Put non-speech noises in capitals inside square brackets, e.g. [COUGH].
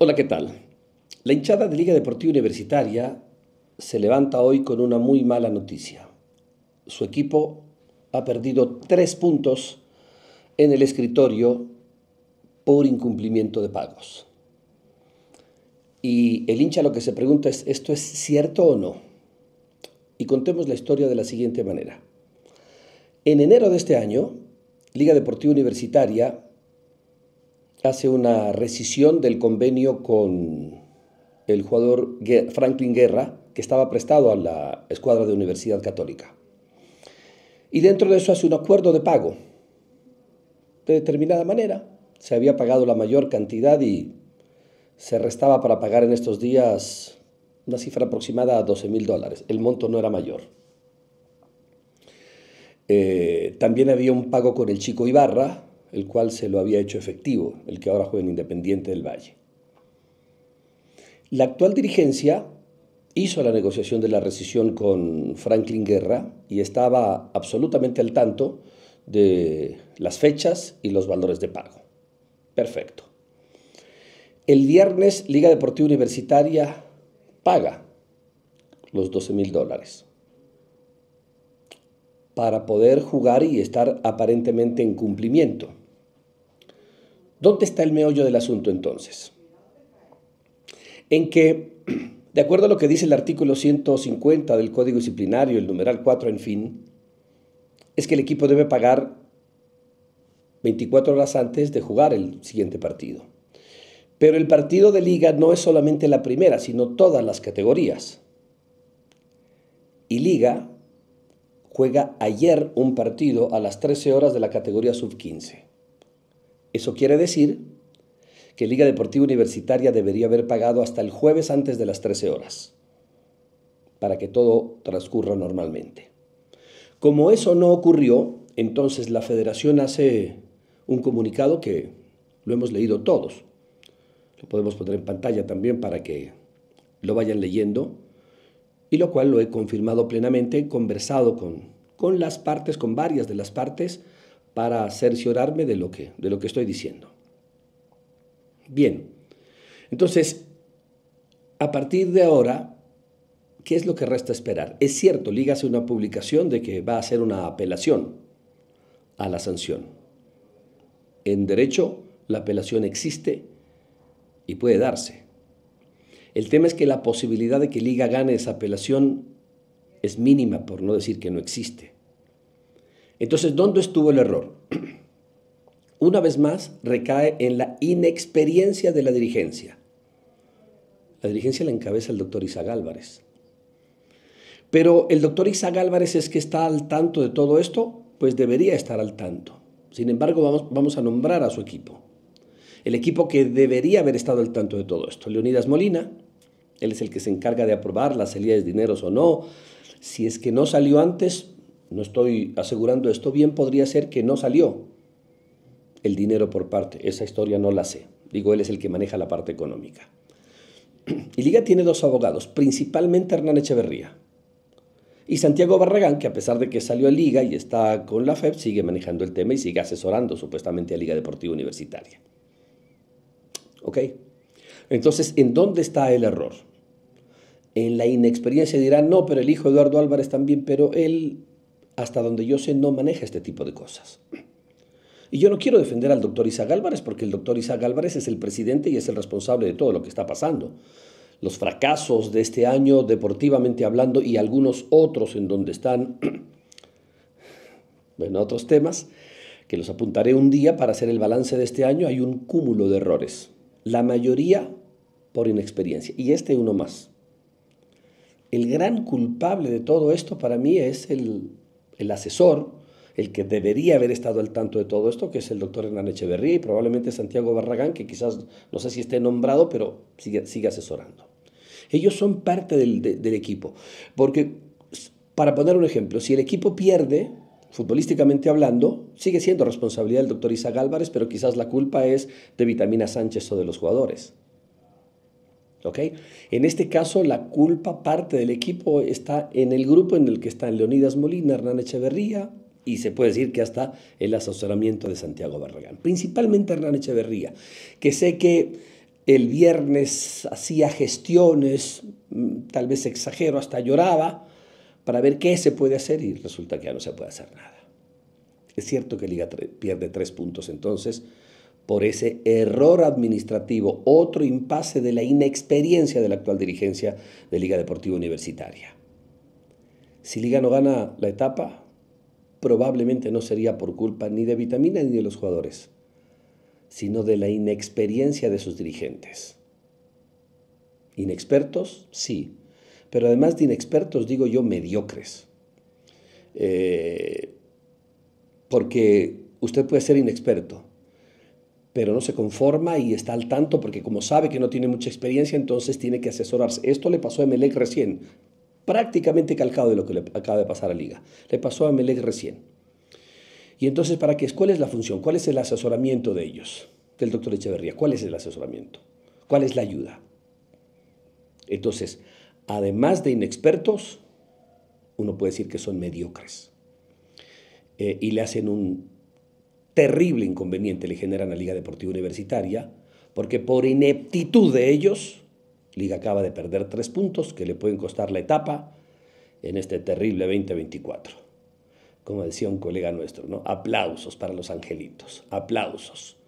Hola, ¿qué tal? La hinchada de Liga Deportiva Universitaria se levanta hoy con una muy mala noticia. Su equipo ha perdido tres puntos en el escritorio por incumplimiento de pagos. Y el hincha lo que se pregunta es, ¿esto es cierto o no? Y contemos la historia de la siguiente manera. En enero de este año, Liga Deportiva Universitaria hace una rescisión del convenio con el jugador Franklin Guerra, que estaba prestado a la escuadra de Universidad Católica. Y dentro de eso hace un acuerdo de pago. De determinada manera, se había pagado la mayor cantidad y se restaba para pagar en estos días una cifra aproximada a 12 mil dólares. El monto no era mayor. Eh, también había un pago con el chico Ibarra, el cual se lo había hecho efectivo, el que ahora juega en Independiente del Valle. La actual dirigencia hizo la negociación de la rescisión con Franklin Guerra y estaba absolutamente al tanto de las fechas y los valores de pago. Perfecto. El viernes Liga Deportiva Universitaria paga los 12 mil dólares para poder jugar y estar aparentemente en cumplimiento. ¿Dónde está el meollo del asunto entonces? En que, [CLEARS THROAT] de acuerdo a lo que dice el artículo 150 del Código Disciplinario, el numeral 4, en fin, es que el equipo debe pagar 24 horas antes de jugar el siguiente partido. Pero el partido de liga no es solamente la primera, sino todas las categorías. Y liga juega ayer un partido a las 13 horas de la categoría sub-15. Eso quiere decir que Liga Deportiva Universitaria debería haber pagado hasta el jueves antes de las 13 horas, para que todo transcurra normalmente. Como eso no ocurrió, entonces la federación hace un comunicado que lo hemos leído todos. Lo podemos poner en pantalla también para que lo vayan leyendo y lo cual lo he confirmado plenamente, he conversado con, las partes, con varias de las partes, para cerciorarme de lo que, de lo que estoy diciendo. Bien, entonces, a partir de ahora, ¿qué es lo que resta esperar? Es cierto, lígase una publicación de que va a ser una apelación a la sanción. En derecho, la apelación existe y puede darse. El tema es que la posibilidad de que Liga gane esa apelación es mínima, por no decir que no existe. Entonces, ¿dónde estuvo el error? [CLEARS THROAT] Una vez más, recae en la inexperiencia de la dirigencia. La dirigencia la encabeza el doctor Isaac Álvarez. Pero el doctor Isaac Álvarez es que está al tanto de todo esto, pues debería estar al tanto. Sin embargo, vamos, vamos a nombrar a su equipo. El equipo que debería haber estado al tanto de todo esto, Leonidas Molina, él es el que se encarga de aprobar las salidas de dineros o no. Si es que no salió antes, no estoy asegurando esto, bien podría ser que no salió el dinero por parte. Esa historia no la sé. Digo, él es el que maneja la parte económica. Y Liga tiene dos abogados, principalmente Hernán Echeverría. Y Santiago Barragán, que a pesar de que salió a Liga y está con la FEP, sigue manejando el tema y sigue asesorando supuestamente a Liga Deportiva Universitaria. ¿Ok? Entonces, ¿en dónde está el error? en la inexperiencia dirán, no, pero el hijo Eduardo Álvarez también, pero él, hasta donde yo sé, no maneja este tipo de cosas. Y yo no quiero defender al doctor Isaac Álvarez, porque el doctor Isaac Álvarez es el presidente y es el responsable de todo lo que está pasando. Los fracasos de este año, deportivamente hablando, y algunos otros en donde están, [CLEARS THROAT] bueno, otros temas, que los apuntaré un día para hacer el balance de este año, hay un cúmulo de errores. La mayoría por inexperiencia. Y este uno más el gran culpable de todo esto para mí es el, asesor, el que debería haber estado al tanto de todo esto, que es el doctor Hernán Echeverría y probablemente Santiago Barragán, que quizás no sé si esté nombrado, pero sigue, sigue asesorando. Ellos son parte del, del equipo, porque, para poner un ejemplo, si el equipo pierde, futbolísticamente hablando, sigue siendo responsabilidad del doctor Isaac Álvarez, pero quizás la culpa es de Vitamina Sánchez o de los jugadores. En este caso, la culpa parte del equipo está en el grupo en el que están Leonidas Molina, Hernán Echeverría y se puede decir que hasta el asesoramiento de Santiago Barragán. Principalmente Hernán Echeverría, que sé que el viernes hacía gestiones, mm, tal vez exagero, hasta lloraba, para ver qué se puede hacer y resulta que ya no se puede hacer nada. Es cierto que Liga pierde tres puntos entonces por ese error administrativo, otro impasse de la inexperiencia de la actual dirigencia de Liga Deportiva Universitaria. Si Liga no gana la etapa, probablemente no sería por culpa ni de Vitamina ni de los jugadores, sino de la inexperiencia de sus dirigentes. Inexpertos, sí, pero además de inexpertos digo yo mediocres. Eh, porque usted puede ser inexperto, pero no se conforma y está al tanto porque como sabe que no tiene mucha experiencia, entonces tiene que asesorarse. Esto le pasó a Melec recién, prácticamente calcado de lo que le acaba de pasar a Liga. Le pasó a Melec recién. Y entonces, ¿para qué? ¿Cuál es la función? ¿Cuál es el asesoramiento de ellos? Del doctor Echeverría. ¿Cuál es el asesoramiento? ¿Cuál es la ayuda? Entonces, además de inexpertos, uno puede decir que son mediocres. Eh, y le hacen un terrible inconveniente le generan a Liga Deportiva Universitaria, porque por ineptitud de ellos, Liga acaba de perder tres puntos que le pueden costar la etapa en este terrible 2024. Como decía un colega nuestro, ¿no? Aplausos para los angelitos, aplausos.